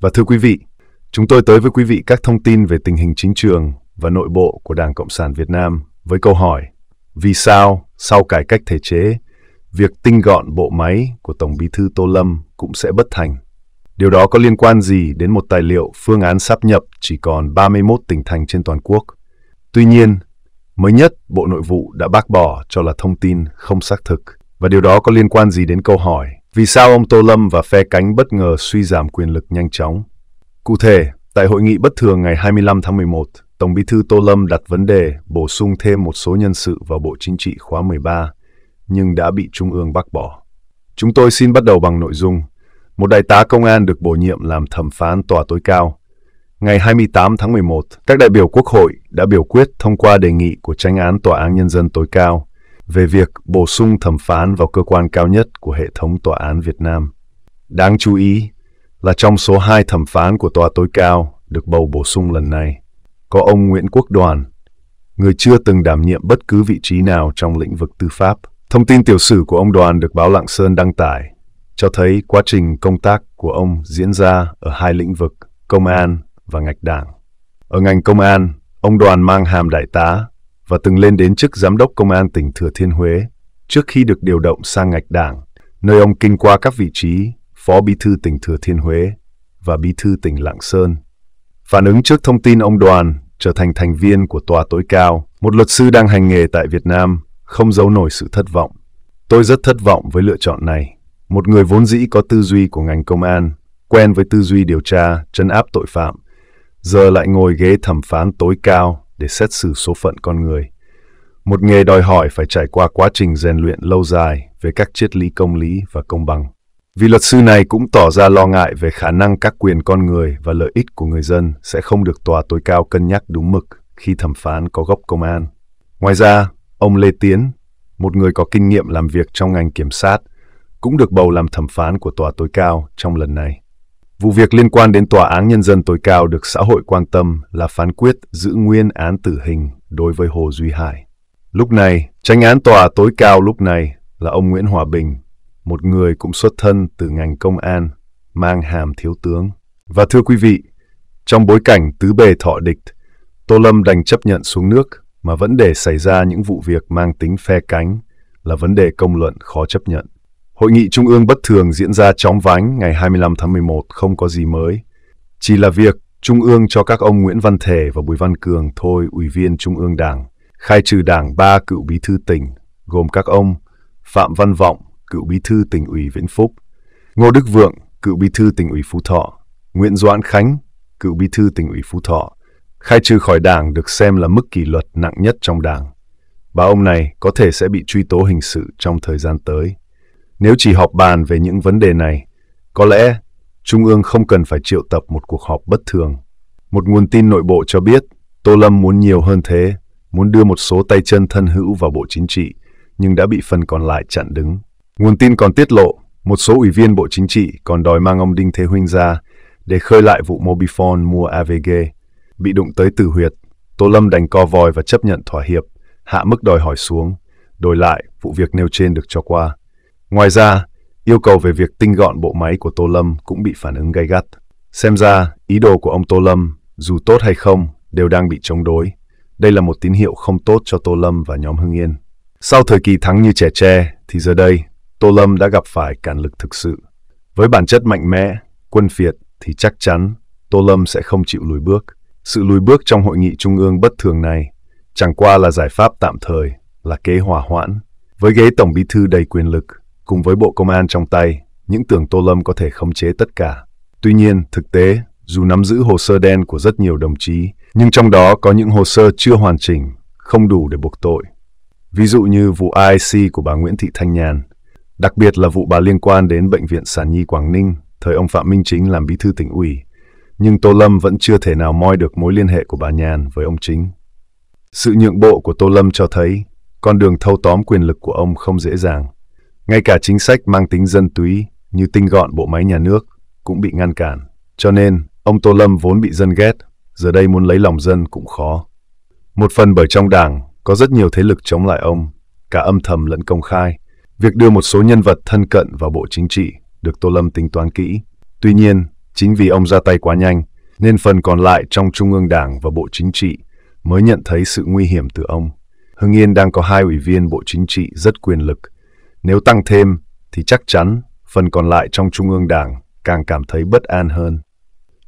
Và thưa quý vị, chúng tôi tới với quý vị các thông tin về tình hình chính trường và nội bộ của Đảng Cộng sản Việt Nam với câu hỏi Vì sao sau cải cách thể chế, việc tinh gọn bộ máy của Tổng Bí thư Tô Lâm cũng sẽ bất thành? Điều đó có liên quan gì đến một tài liệu phương án sáp nhập chỉ còn 31 tỉnh thành trên toàn quốc? Tuy nhiên, mới nhất Bộ Nội vụ đã bác bỏ cho là thông tin không xác thực và điều đó có liên quan gì đến câu hỏi vì sao ông Tô Lâm và phe cánh bất ngờ suy giảm quyền lực nhanh chóng? Cụ thể, tại hội nghị bất thường ngày 25 tháng 11, Tổng Bí thư Tô Lâm đặt vấn đề bổ sung thêm một số nhân sự vào Bộ Chính trị khóa 13, nhưng đã bị Trung ương bác bỏ. Chúng tôi xin bắt đầu bằng nội dung. Một đại tá công an được bổ nhiệm làm thẩm phán tòa tối cao. Ngày 28 tháng 11, các đại biểu Quốc hội đã biểu quyết thông qua đề nghị của tranh án Tòa án Nhân dân tối cao về việc bổ sung thẩm phán vào cơ quan cao nhất của hệ thống tòa án Việt Nam. Đáng chú ý là trong số hai thẩm phán của tòa tối cao được bầu bổ sung lần này, có ông Nguyễn Quốc Đoàn, người chưa từng đảm nhiệm bất cứ vị trí nào trong lĩnh vực tư pháp. Thông tin tiểu sử của ông Đoàn được báo Lạng Sơn đăng tải, cho thấy quá trình công tác của ông diễn ra ở hai lĩnh vực công an và ngạch đảng. Ở ngành công an, ông Đoàn mang hàm đại tá và từng lên đến chức giám đốc công an tỉnh Thừa Thiên Huế trước khi được điều động sang ngạch đảng, nơi ông kinh qua các vị trí Phó Bí thư tỉnh Thừa Thiên Huế và Bí thư tỉnh Lạng Sơn. Phản ứng trước thông tin ông Đoàn trở thành thành viên của tòa tối cao, một luật sư đang hành nghề tại Việt Nam không giấu nổi sự thất vọng. Tôi rất thất vọng với lựa chọn này. Một người vốn dĩ có tư duy của ngành công an, quen với tư duy điều tra, trấn áp tội phạm, giờ lại ngồi ghế thẩm phán tối cao để xét xử số phận con người. Một nghề đòi hỏi phải trải qua quá trình rèn luyện lâu dài về các triết lý công lý và công bằng. Vì luật sư này cũng tỏ ra lo ngại về khả năng các quyền con người và lợi ích của người dân sẽ không được tòa tối cao cân nhắc đúng mực khi thẩm phán có gốc công an. Ngoài ra, ông Lê Tiến, một người có kinh nghiệm làm việc trong ngành kiểm sát, cũng được bầu làm thẩm phán của tòa tối cao trong lần này. Vụ việc liên quan đến Tòa án Nhân dân tối cao được xã hội quan tâm là phán quyết giữ nguyên án tử hình đối với Hồ Duy Hải. Lúc này, tranh án tòa tối cao lúc này là ông Nguyễn Hòa Bình, một người cũng xuất thân từ ngành công an, mang hàm thiếu tướng. Và thưa quý vị, trong bối cảnh tứ bề thọ địch, Tô Lâm đành chấp nhận xuống nước mà vẫn để xảy ra những vụ việc mang tính phe cánh là vấn đề công luận khó chấp nhận. Hội nghị Trung ương bất thường diễn ra chóng vánh ngày 25 tháng 11 không có gì mới. Chỉ là việc Trung ương cho các ông Nguyễn Văn Thể và Bùi Văn Cường thôi Ủy viên Trung ương Đảng, khai trừ Đảng ba cựu bí thư tỉnh, gồm các ông Phạm Văn Vọng, cựu bí thư tỉnh ủy Vĩnh Phúc, Ngô Đức Vượng, cựu bí thư tỉnh ủy Phú Thọ, Nguyễn Doãn Khánh, cựu bí thư tỉnh ủy Phú Thọ, khai trừ khỏi Đảng được xem là mức kỷ luật nặng nhất trong Đảng. Ba ông này có thể sẽ bị truy tố hình sự trong thời gian tới. Nếu chỉ họp bàn về những vấn đề này, có lẽ Trung ương không cần phải triệu tập một cuộc họp bất thường. Một nguồn tin nội bộ cho biết Tô Lâm muốn nhiều hơn thế, muốn đưa một số tay chân thân hữu vào Bộ Chính trị, nhưng đã bị phần còn lại chặn đứng. Nguồn tin còn tiết lộ, một số ủy viên Bộ Chính trị còn đòi mang ông Đinh Thế Huynh ra để khơi lại vụ Mobifone mua AVG. Bị đụng tới từ huyệt, Tô Lâm đành co vòi và chấp nhận thỏa hiệp, hạ mức đòi hỏi xuống. Đổi lại, vụ việc nêu trên được cho qua. Ngoài ra, yêu cầu về việc tinh gọn bộ máy của Tô Lâm cũng bị phản ứng gay gắt. Xem ra, ý đồ của ông Tô Lâm, dù tốt hay không, đều đang bị chống đối. Đây là một tín hiệu không tốt cho Tô Lâm và nhóm Hưng Yên. Sau thời kỳ thắng như trẻ tre, thì giờ đây, Tô Lâm đã gặp phải cản lực thực sự. Với bản chất mạnh mẽ, quân phiệt thì chắc chắn Tô Lâm sẽ không chịu lùi bước. Sự lùi bước trong hội nghị trung ương bất thường này chẳng qua là giải pháp tạm thời, là kế hòa hoãn. Với ghế tổng bí thư đầy quyền lực, Cùng với bộ công an trong tay, những tưởng Tô Lâm có thể khống chế tất cả. Tuy nhiên, thực tế, dù nắm giữ hồ sơ đen của rất nhiều đồng chí, nhưng trong đó có những hồ sơ chưa hoàn chỉnh, không đủ để buộc tội. Ví dụ như vụ IC của bà Nguyễn Thị Thanh Nhàn, đặc biệt là vụ bà liên quan đến Bệnh viện Sản Nhi Quảng Ninh, thời ông Phạm Minh Chính làm bí thư tỉnh ủy. Nhưng Tô Lâm vẫn chưa thể nào moi được mối liên hệ của bà Nhàn với ông Chính. Sự nhượng bộ của Tô Lâm cho thấy, con đường thâu tóm quyền lực của ông không dễ dàng. Ngay cả chính sách mang tính dân túy như tinh gọn bộ máy nhà nước cũng bị ngăn cản. Cho nên, ông Tô Lâm vốn bị dân ghét, giờ đây muốn lấy lòng dân cũng khó. Một phần bởi trong đảng có rất nhiều thế lực chống lại ông, cả âm thầm lẫn công khai. Việc đưa một số nhân vật thân cận vào bộ chính trị được Tô Lâm tính toán kỹ. Tuy nhiên, chính vì ông ra tay quá nhanh, nên phần còn lại trong Trung ương Đảng và Bộ Chính trị mới nhận thấy sự nguy hiểm từ ông. Hưng Yên đang có hai ủy viên Bộ Chính trị rất quyền lực – nếu tăng thêm thì chắc chắn phần còn lại trong Trung ương Đảng càng cảm thấy bất an hơn.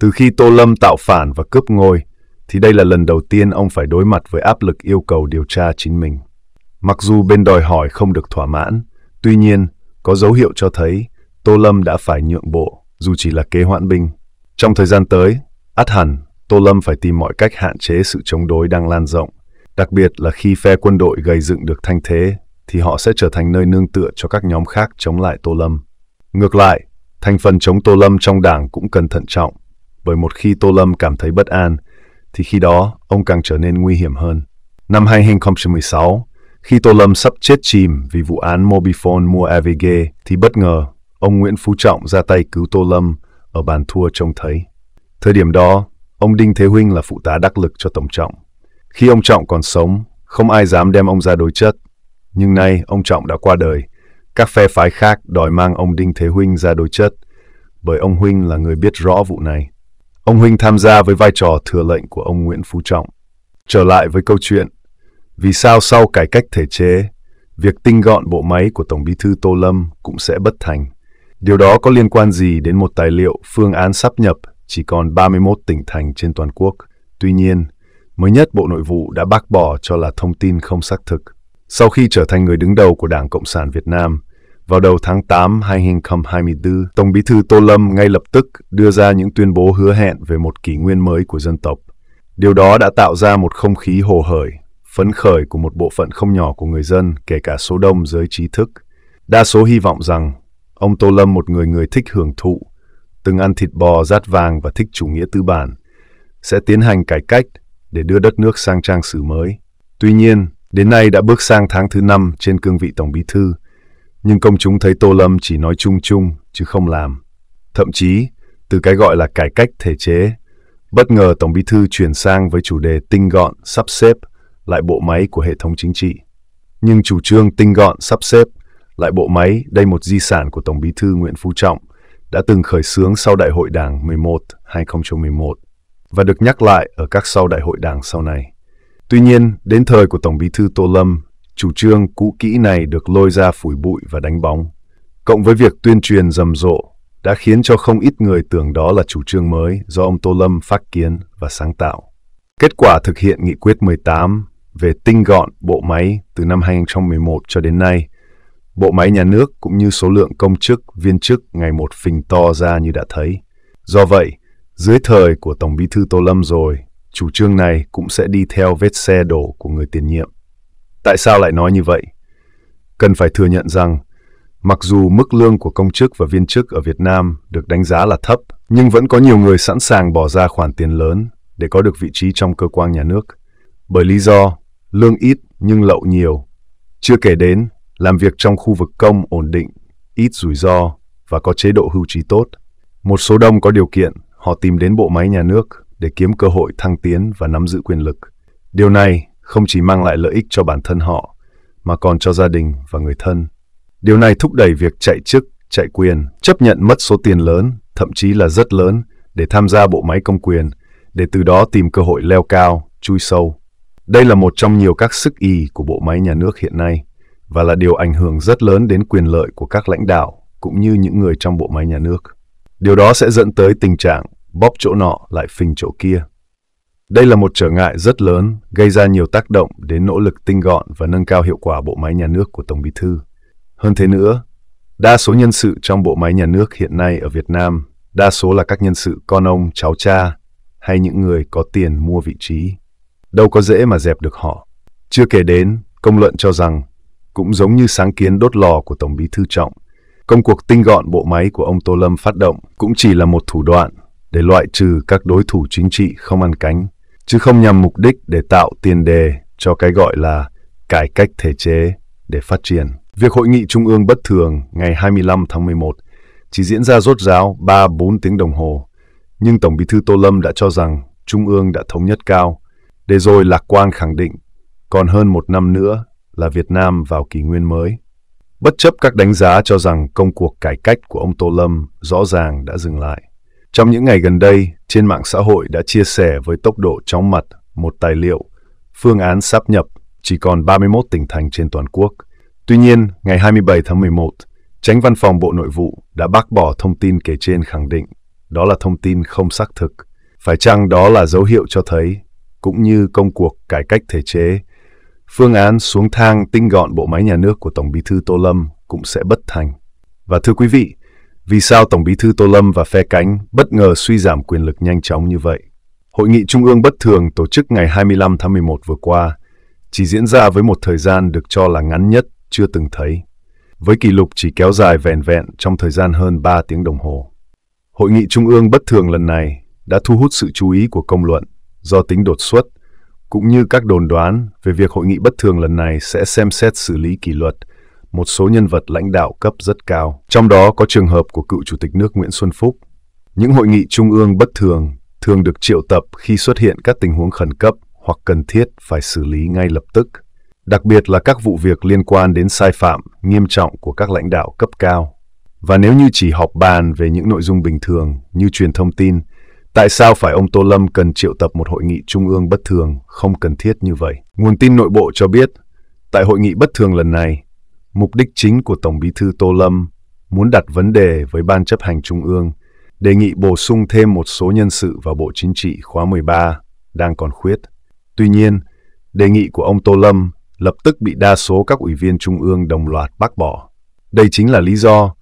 Từ khi Tô Lâm tạo phản và cướp ngôi, thì đây là lần đầu tiên ông phải đối mặt với áp lực yêu cầu điều tra chính mình. Mặc dù bên đòi hỏi không được thỏa mãn, tuy nhiên có dấu hiệu cho thấy Tô Lâm đã phải nhượng bộ, dù chỉ là kế hoãn binh. Trong thời gian tới, át hẳn Tô Lâm phải tìm mọi cách hạn chế sự chống đối đang lan rộng, đặc biệt là khi phe quân đội gây dựng được thanh thế thì họ sẽ trở thành nơi nương tựa cho các nhóm khác chống lại Tô Lâm. Ngược lại, thành phần chống Tô Lâm trong đảng cũng cần thận trọng, bởi một khi Tô Lâm cảm thấy bất an, thì khi đó ông càng trở nên nguy hiểm hơn. Năm 2016, khi Tô Lâm sắp chết chìm vì vụ án Mobifone mua AVG, thì bất ngờ ông Nguyễn Phú Trọng ra tay cứu Tô Lâm ở bàn thua trông thấy. Thời điểm đó, ông Đinh Thế Huynh là phụ tá đắc lực cho Tổng Trọng. Khi ông Trọng còn sống, không ai dám đem ông ra đối chất nhưng nay ông Trọng đã qua đời. Các phe phái khác đòi mang ông Đinh Thế Huynh ra đối chất, bởi ông Huynh là người biết rõ vụ này. Ông Huynh tham gia với vai trò thừa lệnh của ông Nguyễn Phú Trọng. Trở lại với câu chuyện, vì sao sau cải cách thể chế, việc tinh gọn bộ máy của Tổng bí thư Tô Lâm cũng sẽ bất thành? Điều đó có liên quan gì đến một tài liệu phương án sắp nhập chỉ còn 31 tỉnh thành trên toàn quốc? Tuy nhiên, mới nhất Bộ Nội vụ đã bác bỏ cho là thông tin không xác thực. Sau khi trở thành người đứng đầu của Đảng Cộng sản Việt Nam, vào đầu tháng 8 2024, Tổng bí thư Tô Lâm ngay lập tức đưa ra những tuyên bố hứa hẹn về một kỷ nguyên mới của dân tộc. Điều đó đã tạo ra một không khí hồ hởi, phấn khởi của một bộ phận không nhỏ của người dân, kể cả số đông giới trí thức. Đa số hy vọng rằng ông Tô Lâm một người người thích hưởng thụ, từng ăn thịt bò rát vàng và thích chủ nghĩa tư bản, sẽ tiến hành cải cách để đưa đất nước sang trang sử mới. Tuy nhiên, Đến nay đã bước sang tháng thứ năm trên cương vị Tổng Bí Thư, nhưng công chúng thấy Tô Lâm chỉ nói chung chung chứ không làm. Thậm chí, từ cái gọi là cải cách thể chế, bất ngờ Tổng Bí Thư chuyển sang với chủ đề tinh gọn, sắp xếp lại bộ máy của hệ thống chính trị. Nhưng chủ trương tinh gọn, sắp xếp lại bộ máy đây một di sản của Tổng Bí Thư Nguyễn Phú Trọng đã từng khởi xướng sau Đại hội Đảng 11 2011 và được nhắc lại ở các sau đại hội đảng sau này. Tuy nhiên, đến thời của Tổng bí thư Tô Lâm, chủ trương cũ kỹ này được lôi ra phủi bụi và đánh bóng. Cộng với việc tuyên truyền rầm rộ đã khiến cho không ít người tưởng đó là chủ trương mới do ông Tô Lâm phát kiến và sáng tạo. Kết quả thực hiện nghị quyết 18 về tinh gọn bộ máy từ năm 2011 cho đến nay, bộ máy nhà nước cũng như số lượng công chức, viên chức ngày một phình to ra như đã thấy. Do vậy, dưới thời của Tổng bí thư Tô Lâm rồi, Chủ trương này cũng sẽ đi theo vết xe đổ của người tiền nhiệm. Tại sao lại nói như vậy? Cần phải thừa nhận rằng, mặc dù mức lương của công chức và viên chức ở Việt Nam được đánh giá là thấp, nhưng vẫn có nhiều người sẵn sàng bỏ ra khoản tiền lớn để có được vị trí trong cơ quan nhà nước. Bởi lý do, lương ít nhưng lậu nhiều. Chưa kể đến, làm việc trong khu vực công ổn định, ít rủi ro và có chế độ hưu trí tốt. Một số đông có điều kiện, họ tìm đến bộ máy nhà nước để kiếm cơ hội thăng tiến và nắm giữ quyền lực. Điều này không chỉ mang lại lợi ích cho bản thân họ, mà còn cho gia đình và người thân. Điều này thúc đẩy việc chạy chức, chạy quyền, chấp nhận mất số tiền lớn, thậm chí là rất lớn, để tham gia bộ máy công quyền, để từ đó tìm cơ hội leo cao, chui sâu. Đây là một trong nhiều các sức y của bộ máy nhà nước hiện nay và là điều ảnh hưởng rất lớn đến quyền lợi của các lãnh đạo cũng như những người trong bộ máy nhà nước. Điều đó sẽ dẫn tới tình trạng bóp chỗ nọ lại phình chỗ kia. Đây là một trở ngại rất lớn, gây ra nhiều tác động đến nỗ lực tinh gọn và nâng cao hiệu quả bộ máy nhà nước của Tổng Bí thư. Hơn thế nữa, đa số nhân sự trong bộ máy nhà nước hiện nay ở Việt Nam, đa số là các nhân sự con ông, cháu cha hay những người có tiền mua vị trí. Đâu có dễ mà dẹp được họ. Chưa kể đến, công luận cho rằng, cũng giống như sáng kiến đốt lò của Tổng Bí thư Trọng, công cuộc tinh gọn bộ máy của ông Tô Lâm phát động cũng chỉ là một thủ đoạn để loại trừ các đối thủ chính trị không ăn cánh, chứ không nhằm mục đích để tạo tiền đề cho cái gọi là cải cách thể chế để phát triển. Việc hội nghị trung ương bất thường ngày 25 tháng 11 chỉ diễn ra rốt ráo 3-4 tiếng đồng hồ, nhưng Tổng Bí thư Tô Lâm đã cho rằng trung ương đã thống nhất cao, để rồi lạc quan khẳng định còn hơn một năm nữa là Việt Nam vào kỷ nguyên mới. Bất chấp các đánh giá cho rằng công cuộc cải cách của ông Tô Lâm rõ ràng đã dừng lại. Trong những ngày gần đây, trên mạng xã hội đã chia sẻ với tốc độ chóng mặt một tài liệu phương án sắp nhập chỉ còn 31 tỉnh thành trên toàn quốc. Tuy nhiên, ngày 27 tháng 11, Tránh Văn phòng Bộ Nội vụ đã bác bỏ thông tin kể trên khẳng định đó là thông tin không xác thực. Phải chăng đó là dấu hiệu cho thấy, cũng như công cuộc cải cách thể chế, phương án xuống thang tinh gọn bộ máy nhà nước của Tổng Bí thư Tô Lâm cũng sẽ bất thành. Và thưa quý vị, vì sao Tổng bí thư Tô Lâm và phe cánh bất ngờ suy giảm quyền lực nhanh chóng như vậy? Hội nghị Trung ương bất thường tổ chức ngày 25 tháng 11 vừa qua chỉ diễn ra với một thời gian được cho là ngắn nhất chưa từng thấy, với kỷ lục chỉ kéo dài vẹn vẹn trong thời gian hơn 3 tiếng đồng hồ. Hội nghị Trung ương bất thường lần này đã thu hút sự chú ý của công luận do tính đột xuất, cũng như các đồn đoán về việc hội nghị bất thường lần này sẽ xem xét xử lý kỷ luật – một số nhân vật lãnh đạo cấp rất cao, trong đó có trường hợp của cựu chủ tịch nước Nguyễn Xuân Phúc. Những hội nghị trung ương bất thường thường được triệu tập khi xuất hiện các tình huống khẩn cấp hoặc cần thiết phải xử lý ngay lập tức, đặc biệt là các vụ việc liên quan đến sai phạm nghiêm trọng của các lãnh đạo cấp cao. Và nếu như chỉ họp bàn về những nội dung bình thường như truyền thông tin, tại sao phải ông Tô Lâm cần triệu tập một hội nghị trung ương bất thường không cần thiết như vậy? Nguồn tin nội bộ cho biết, tại hội nghị bất thường lần này, Mục đích chính của Tổng bí thư Tô Lâm muốn đặt vấn đề với Ban chấp hành Trung ương, đề nghị bổ sung thêm một số nhân sự vào Bộ Chính trị khóa 13 đang còn khuyết. Tuy nhiên, đề nghị của ông Tô Lâm lập tức bị đa số các ủy viên Trung ương đồng loạt bác bỏ. Đây chính là lý do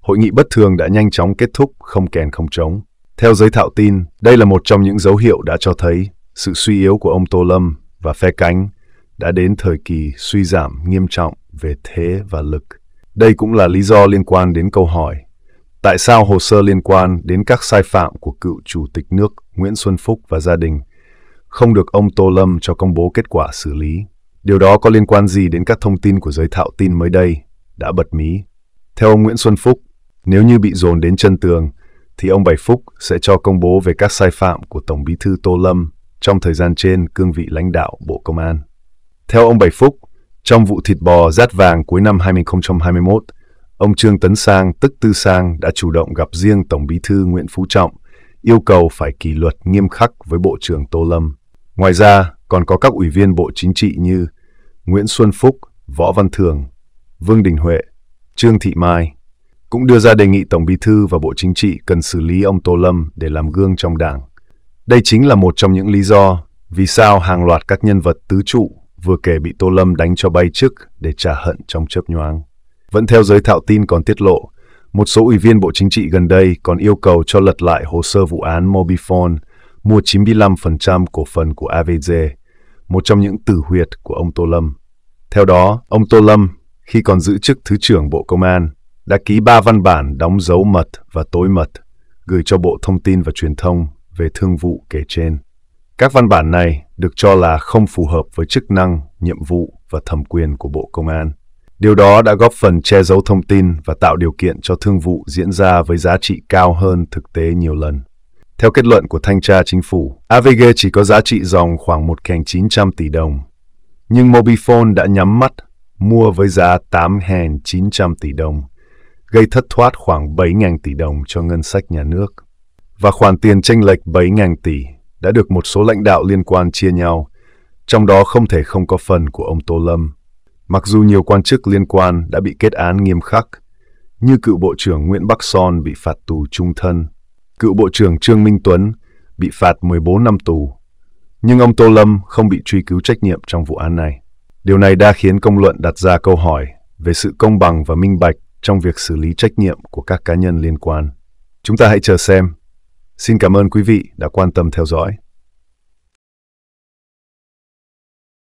hội nghị bất thường đã nhanh chóng kết thúc không kèn không trống. Theo giới thạo tin, đây là một trong những dấu hiệu đã cho thấy sự suy yếu của ông Tô Lâm và phe cánh đã đến thời kỳ suy giảm nghiêm trọng về thế và lực. Đây cũng là lý do liên quan đến câu hỏi tại sao hồ sơ liên quan đến các sai phạm của cựu chủ tịch nước Nguyễn Xuân Phúc và gia đình không được ông Tô Lâm cho công bố kết quả xử lý. Điều đó có liên quan gì đến các thông tin của giới thạo tin mới đây đã bật mí. Theo ông Nguyễn Xuân Phúc, nếu như bị dồn đến chân tường thì ông Bảy Phúc sẽ cho công bố về các sai phạm của Tổng Bí thư Tô Lâm trong thời gian trên cương vị lãnh đạo Bộ Công an. Theo ông Bảy Phúc, trong vụ thịt bò rát vàng cuối năm 2021, ông Trương Tấn Sang, tức Tư Sang, đã chủ động gặp riêng Tổng bí thư Nguyễn Phú Trọng, yêu cầu phải kỷ luật nghiêm khắc với Bộ trưởng Tô Lâm. Ngoài ra, còn có các ủy viên Bộ Chính trị như Nguyễn Xuân Phúc, Võ Văn Thường, Vương Đình Huệ, Trương Thị Mai, cũng đưa ra đề nghị Tổng Bí Thư và Bộ Chính trị cần xử lý ông Tô Lâm để làm gương trong đảng. Đây chính là một trong những lý do vì sao hàng loạt các nhân vật tứ trụ vừa kể bị Tô Lâm đánh cho bay chức để trả hận trong chớp nhoáng. Vẫn theo giới thạo tin còn tiết lộ, một số ủy viên Bộ Chính trị gần đây còn yêu cầu cho lật lại hồ sơ vụ án Mobifone mua 95% cổ phần của AVG, một trong những tử huyệt của ông Tô Lâm. Theo đó, ông Tô Lâm, khi còn giữ chức Thứ trưởng Bộ Công an, đã ký ba văn bản đóng dấu mật và tối mật gửi cho Bộ Thông tin và Truyền thông về thương vụ kể trên. Các văn bản này được cho là không phù hợp với chức năng, nhiệm vụ và thẩm quyền của Bộ Công an. Điều đó đã góp phần che giấu thông tin và tạo điều kiện cho thương vụ diễn ra với giá trị cao hơn thực tế nhiều lần. Theo kết luận của Thanh tra Chính phủ, AVG chỉ có giá trị dòng khoảng 1.900 tỷ đồng, nhưng Mobifone đã nhắm mắt mua với giá 8.900 tỷ đồng, gây thất thoát khoảng 7.000 tỷ đồng cho ngân sách nhà nước và khoản tiền tranh lệch 7.000 tỷ đã được một số lãnh đạo liên quan chia nhau, trong đó không thể không có phần của ông Tô Lâm. Mặc dù nhiều quan chức liên quan đã bị kết án nghiêm khắc, như cựu Bộ trưởng Nguyễn Bắc Son bị phạt tù trung thân, cựu Bộ trưởng Trương Minh Tuấn bị phạt 14 năm tù, nhưng ông Tô Lâm không bị truy cứu trách nhiệm trong vụ án này. Điều này đã khiến công luận đặt ra câu hỏi về sự công bằng và minh bạch trong việc xử lý trách nhiệm của các cá nhân liên quan. Chúng ta hãy chờ xem Xin cảm ơn quý vị đã quan tâm theo dõi.